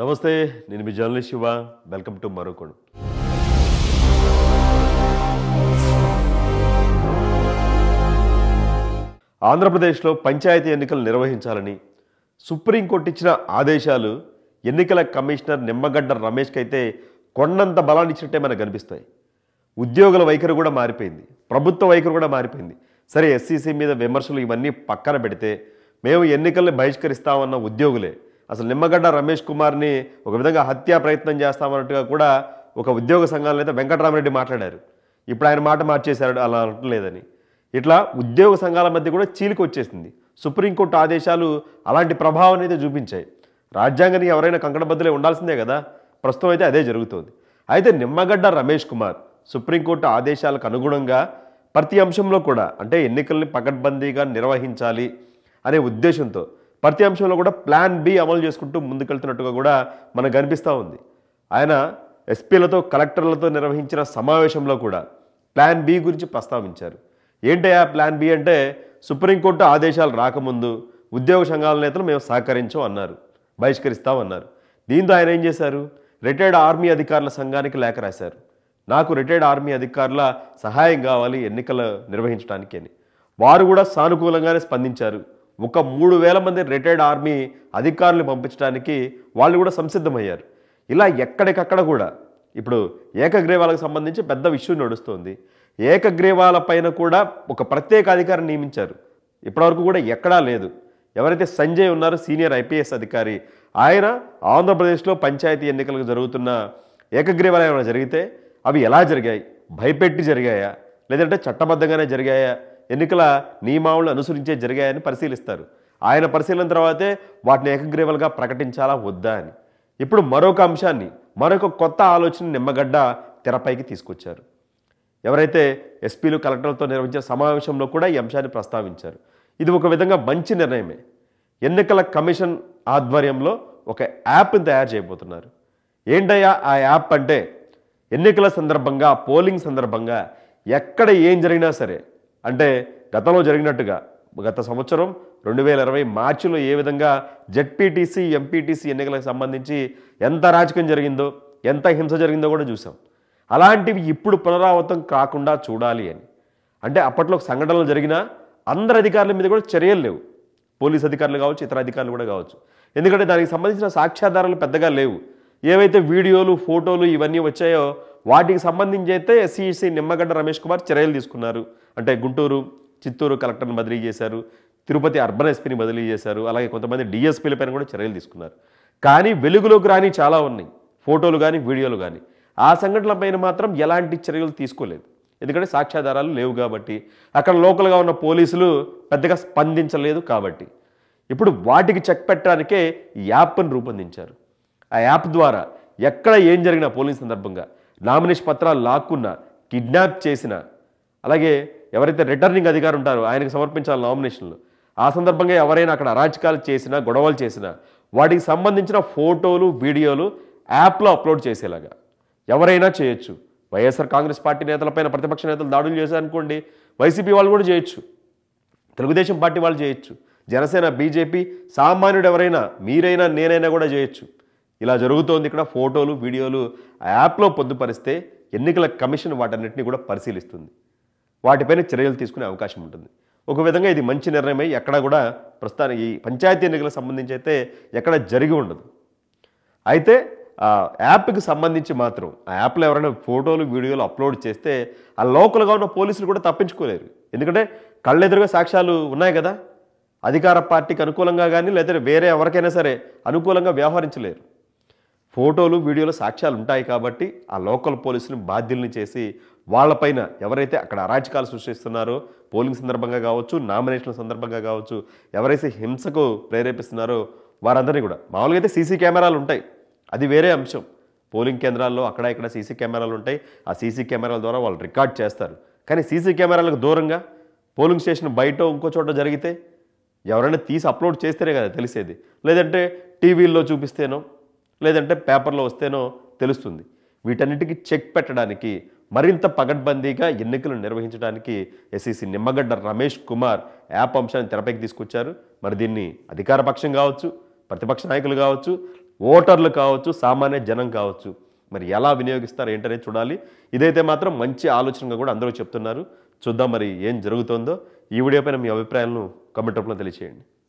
నమస్తే నేను మీ జర్నలిస్ట్ శివ వెల్కమ్ టు మరోకోడు ఆంధ్రప్రదేశ్లో పంచాయతీ ఎన్నికలు నిర్వహించాలని సుప్రీంకోర్టు ఇచ్చిన ఆదేశాలు ఎన్నికల కమిషనర్ నిమ్మగడ్డ రమేష్కి అయితే కొండంత బలాన్ని ఇచ్చినట్టే మనకు కనిపిస్తాయి ఉద్యోగుల వైఖరి కూడా మారిపోయింది ప్రభుత్వ వైఖరి కూడా మారిపోయింది సరే ఎస్సీసీ మీద విమర్శలు ఇవన్నీ పక్కన పెడితే మేము ఎన్నికల్ని బహిష్కరిస్తామన్న ఉద్యోగులే అసలు నిమ్మగడ్డ రమేష్ కుమార్ని ఒక విధంగా హత్యా ప్రయత్నం చేస్తామన్నట్టుగా కూడా ఒక ఉద్యోగ సంఘాలను అయితే వెంకటరామరెడ్డి మాట్లాడారు ఇప్పుడు ఆయన మాట మార్చేశారు అలా అనట్లేదని ఇట్లా ఉద్యోగ సంఘాల మధ్య కూడా చీలిక వచ్చేసింది సుప్రీంకోర్టు ఆదేశాలు అలాంటి ప్రభావం అయితే చూపించాయి రాజ్యాంగానికి ఎవరైనా కంకణబద్దులే ఉండాల్సిందే కదా ప్రస్తుతం అయితే అదే జరుగుతోంది అయితే నిమ్మగడ్డ రమేష్ కుమార్ సుప్రీంకోర్టు ఆదేశాలకు అనుగుణంగా ప్రతి అంశంలో కూడా అంటే ఎన్నికల్ని పకడ్బందీగా నిర్వహించాలి అనే ఉద్దేశంతో ప్రతి అంశంలో కూడా ప్లాన్ బి అమలు చేసుకుంటూ ముందుకెళ్తున్నట్టుగా కూడా మనకు కనిపిస్తూ ఉంది ఆయన ఎస్పీలతో కలెక్టర్లతో నిర్వహించిన సమావేశంలో కూడా ప్లాన్ బి గురించి ప్రస్తావించారు ఆ ప్లాన్ బి అంటే సుప్రీంకోర్టు ఆదేశాలు రాకముందు ఉద్యోగ సంఘాల నేతలు మేము సహకరించాం అన్నారు బహిష్కరిస్తామన్నారు దీంతో ఆయన ఏం చేశారు రిటైర్డ్ ఆర్మీ అధికారుల సంఘానికి లేఖ రాశారు నాకు రిటైర్డ్ ఆర్మీ అధికారుల సహాయం కావాలి ఎన్నికలు నిర్వహించడానికి అని వారు కూడా సానుకూలంగానే స్పందించారు ఒక మూడు వేల మంది రిటైర్డ్ ఆర్మీ అధికారులు పంపించడానికి వాళ్ళు కూడా సంసిద్ధమయ్యారు ఇలా ఎక్కడికక్కడ కూడా ఇప్పుడు ఏకగ్రీవాలకు సంబంధించి పెద్ద విషయం నడుస్తుంది ఏకగ్రీవాల పైన కూడా ఒక ప్రత్యేక అధికారిని నియమించారు ఇప్పటివరకు కూడా ఎక్కడా లేదు ఎవరైతే సంజయ్ ఉన్నారో సీనియర్ ఐపీఎస్ అధికారి ఆయన ఆంధ్రప్రదేశ్లో పంచాయతీ ఎన్నికలకు జరుగుతున్న ఏకగ్రీవాలు ఏమైనా జరిగితే అవి ఎలా జరిగాయి భయపెట్టి జరిగాయా లేదంటే చట్టబద్ధంగానే జరిగాయా ఎన్నికల నియమావళిని అనుసరించే జరిగాయని పరిశీలిస్తారు ఆయన పరిశీలన తర్వాతే వాటిని ఏకగ్రీవలుగా ప్రకటించాలా వద్దా అని ఇప్పుడు మరొక అంశాన్ని మరొక కొత్త ఆలోచన నిమ్మగడ్డ తెరపైకి తీసుకొచ్చారు ఎవరైతే ఎస్పీలు కలెక్టర్లతో నిర్వహించిన సమావేశంలో కూడా ఈ అంశాన్ని ప్రస్తావించారు ఇది ఒక విధంగా మంచి నిర్ణయమే ఎన్నికల కమిషన్ ఆధ్వర్యంలో ఒక యాప్ని తయారు చేయబోతున్నారు ఏంటయ్యా ఆ యాప్ అంటే ఎన్నికల సందర్భంగా పోలింగ్ సందర్భంగా ఎక్కడ ఏం జరిగినా సరే అంటే గతంలో జరిగినట్టుగా గత సంవత్సరం రెండు వేల ఇరవై మార్చిలో ఏ విధంగా జెడ్పీటీసీ ఎంపీటీసీ ఎన్నికలకు సంబంధించి ఎంత రాజకీయం జరిగిందో ఎంత హింస జరిగిందో కూడా చూసాం అలాంటివి ఇప్పుడు పునరావృతం కాకుండా చూడాలి అని అంటే అప్పట్లో సంఘటనలు జరిగినా అందరి అధికారుల మీద కూడా చర్యలు లేవు పోలీస్ అధికారులు కావచ్చు ఇతర అధికారులు కూడా కావచ్చు ఎందుకంటే దానికి సంబంధించిన సాక్ష్యాధారాలు పెద్దగా లేవు ఏవైతే వీడియోలు ఫోటోలు ఇవన్నీ వచ్చాయో వాటికి సంబంధించి అయితే ఎస్సీసీ e నిమ్మగడ్డ రమేష్ కుమార్ చర్యలు తీసుకున్నారు అంటే గుంటూరు చిత్తూరు కలెక్టర్ని బదిలీ చేశారు తిరుపతి అర్బన్ ఎస్పీని బదిలీ చేశారు అలాగే కొంతమంది డిఎస్పీల పైన కూడా చర్యలు తీసుకున్నారు కానీ వెలుగులోకి రాని చాలా ఉన్నాయి ఫోటోలు కానీ వీడియోలు కానీ ఆ సంఘటనల పైన మాత్రం ఎలాంటి చర్యలు తీసుకోలేదు ఎందుకంటే సాక్ష్యాధారాలు లేవు కాబట్టి అక్కడ లోకల్గా ఉన్న పోలీసులు పెద్దగా స్పందించలేదు కాబట్టి ఇప్పుడు వాటికి చెక్ పెట్టడానికే యాప్ను రూపొందించారు ఆ యాప్ ద్వారా ఎక్కడ ఏం జరిగిన పోలీస్ సందర్భంగా నామినేషన్ పత్రాలు లాక్కున్న కిడ్నాప్ చేసిన అలాగే ఎవరైతే రిటర్నింగ్ అధికారి ఉంటారో ఆయనకు సమర్పించాలి నామినేషన్లు ఆ సందర్భంగా ఎవరైనా అక్కడ అరాచకాలు చేసినా గొడవలు చేసినా వాటికి సంబంధించిన ఫోటోలు వీడియోలు యాప్లో అప్లోడ్ చేసేలాగా ఎవరైనా చేయొచ్చు వైఎస్ఆర్ కాంగ్రెస్ పార్టీ నేతలపైన ప్రతిపక్ష నేతలు దాడులు చేశారనుకోండి వైసీపీ వాళ్ళు కూడా చేయొచ్చు తెలుగుదేశం పార్టీ వాళ్ళు చేయొచ్చు జనసేన బీజేపీ సామాన్యుడు ఎవరైనా మీరైనా నేనైనా కూడా చేయొచ్చు ఇలా జరుగుతోంది ఇక్కడ ఫోటోలు వీడియోలు యాప్లో పొందుపరిస్తే ఎన్నికల కమిషన్ వాటన్నిటిని కూడా పరిశీలిస్తుంది వాటిపైన చర్యలు తీసుకునే అవకాశం ఉంటుంది ఒక విధంగా ఇది మంచి నిర్ణయమై ఎక్కడ కూడా ప్రస్తుతానికి ఈ పంచాయతీ ఎన్నికలకు సంబంధించి అయితే ఎక్కడ జరిగి ఉండదు అయితే ఆ యాప్కి సంబంధించి మాత్రం ఆ యాప్లో ఎవరైనా ఫోటోలు వీడియోలు అప్లోడ్ చేస్తే ఆ లోకల్గా ఉన్న పోలీసులు కూడా తప్పించుకోలేరు ఎందుకంటే కళ్ళెదురుగా సాక్ష్యాలు ఉన్నాయి కదా అధికార పార్టీకి అనుకూలంగా కానీ లేదా వేరే ఎవరికైనా సరే అనుకూలంగా వ్యవహరించలేరు ఫోటోలు వీడియోలు సాక్ష్యాలు ఉంటాయి కాబట్టి ఆ లోకల్ పోలీసులు బాధ్యుల్ని చేసి వాళ్ళపైన ఎవరైతే అక్కడ అరాచకాలు సృష్టిస్తున్నారో పోలింగ్ సందర్భంగా కావచ్చు నామినేషన్ల సందర్భంగా కావచ్చు ఎవరైతే హింసకు ప్రేరేపిస్తున్నారో వారందరినీ కూడా మామూలుగా అయితే సీసీ కెమెరాలు ఉంటాయి అది వేరే అంశం పోలింగ్ కేంద్రాల్లో అక్కడ ఇక్కడ సీసీ కెమెరాలు ఉంటాయి ఆ సీసీ కెమెరాల ద్వారా వాళ్ళు రికార్డ్ చేస్తారు కానీ సీసీ కెమెరాలకు దూరంగా పోలింగ్ స్టేషన్ బయట ఇంకో చోట జరిగితే ఎవరైనా తీసి అప్లోడ్ చేస్తేనే కదా తెలిసేది లేదంటే టీవీల్లో చూపిస్తేనో లేదంటే పేపర్లో వస్తేనో తెలుస్తుంది వీటన్నిటికీ చెక్ పెట్టడానికి మరింత పగడ్బందీగా ఎన్నికలు నిర్వహించడానికి ఎస్ఈసి నిమ్మగడ్డ రమేష్ కుమార్ యాప్ అంశాన్ని తెరపైకి తీసుకొచ్చారు మరి దీన్ని అధికార పక్షం కావచ్చు ప్రతిపక్ష నాయకులు కావచ్చు ఓటర్లు కావచ్చు సామాన్య జనం కావచ్చు మరి ఎలా వినియోగిస్తారు ఏంటనేది చూడాలి ఇదైతే మాత్రం మంచి ఆలోచనగా కూడా అందరూ చెప్తున్నారు చూద్దాం మరి ఏం జరుగుతుందో ఈ వీడియో పైన మీ అభిప్రాయాలను కమెంట్ రూపంలో తెలియజేయండి